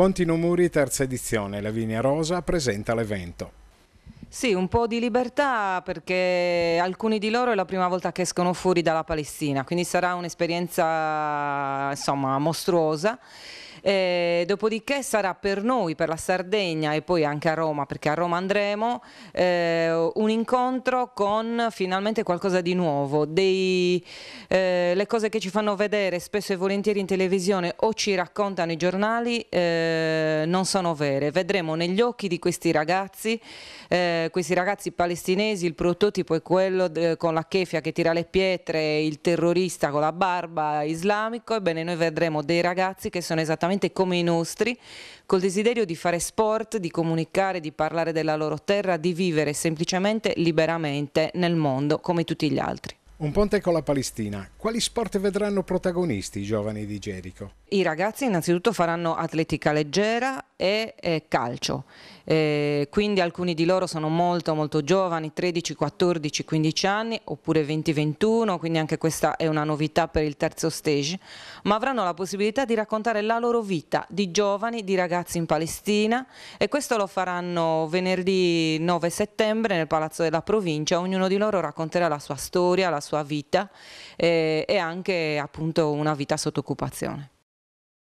Pontino Muri, terza edizione, Lavinia Rosa presenta l'evento. Sì, un po' di libertà perché alcuni di loro è la prima volta che escono fuori dalla Palestina, quindi sarà un'esperienza insomma mostruosa. Eh, dopodiché sarà per noi, per la Sardegna e poi anche a Roma, perché a Roma andremo, eh, un incontro con finalmente qualcosa di nuovo, dei, eh, le cose che ci fanno vedere spesso e volentieri in televisione o ci raccontano i giornali eh, non sono vere. Vedremo negli occhi di questi ragazzi, eh, questi ragazzi palestinesi, il prototipo è quello de, eh, con la kefia che tira le pietre, il terrorista con la barba islamico, ebbene noi vedremo dei ragazzi che sono esattamente esattamente come i nostri, col desiderio di fare sport, di comunicare, di parlare della loro terra, di vivere semplicemente liberamente nel mondo come tutti gli altri. Un ponte con la Palestina. Quali sport vedranno protagonisti i giovani di Gerico? I ragazzi innanzitutto faranno atletica leggera e eh, calcio, eh, quindi alcuni di loro sono molto molto giovani, 13, 14, 15 anni oppure 20, 21, quindi anche questa è una novità per il terzo stage, ma avranno la possibilità di raccontare la loro vita di giovani, di ragazzi in Palestina e questo lo faranno venerdì 9 settembre nel Palazzo della Provincia, ognuno di loro racconterà la sua storia, la sua sua vita eh, e anche appunto una vita sotto occupazione.